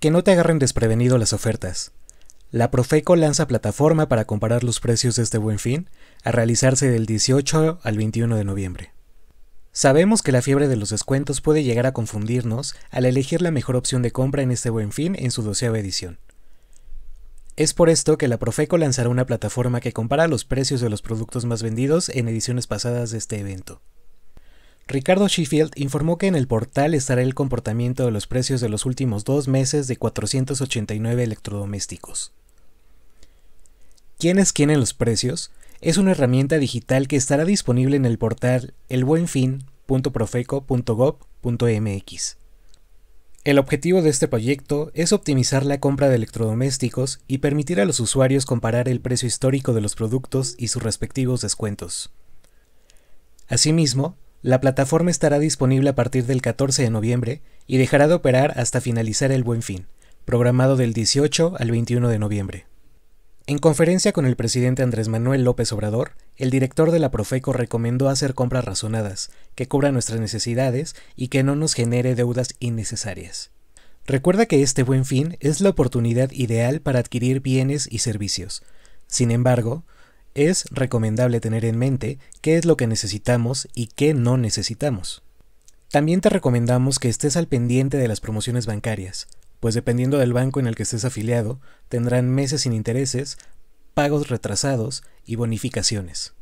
Que no te agarren desprevenido las ofertas. La Profeco lanza plataforma para comparar los precios de este buen fin, a realizarse del 18 al 21 de noviembre. Sabemos que la fiebre de los descuentos puede llegar a confundirnos al elegir la mejor opción de compra en este buen fin en su doceava edición. Es por esto que la Profeco lanzará una plataforma que compara los precios de los productos más vendidos en ediciones pasadas de este evento. Ricardo Sheffield informó que en el portal estará el comportamiento de los precios de los últimos dos meses de 489 electrodomésticos. ¿Quiénes quieren los precios? Es una herramienta digital que estará disponible en el portal elbuenfin.profeco.gov.mx. El objetivo de este proyecto es optimizar la compra de electrodomésticos y permitir a los usuarios comparar el precio histórico de los productos y sus respectivos descuentos. Asimismo, la plataforma estará disponible a partir del 14 de noviembre y dejará de operar hasta finalizar el buen fin, programado del 18 al 21 de noviembre. En conferencia con el presidente Andrés Manuel López Obrador, el director de la Profeco recomendó hacer compras razonadas, que cubran nuestras necesidades y que no nos genere deudas innecesarias. Recuerda que este buen fin es la oportunidad ideal para adquirir bienes y servicios. Sin embargo, es recomendable tener en mente qué es lo que necesitamos y qué no necesitamos. También te recomendamos que estés al pendiente de las promociones bancarias, pues dependiendo del banco en el que estés afiliado, tendrán meses sin intereses, pagos retrasados y bonificaciones.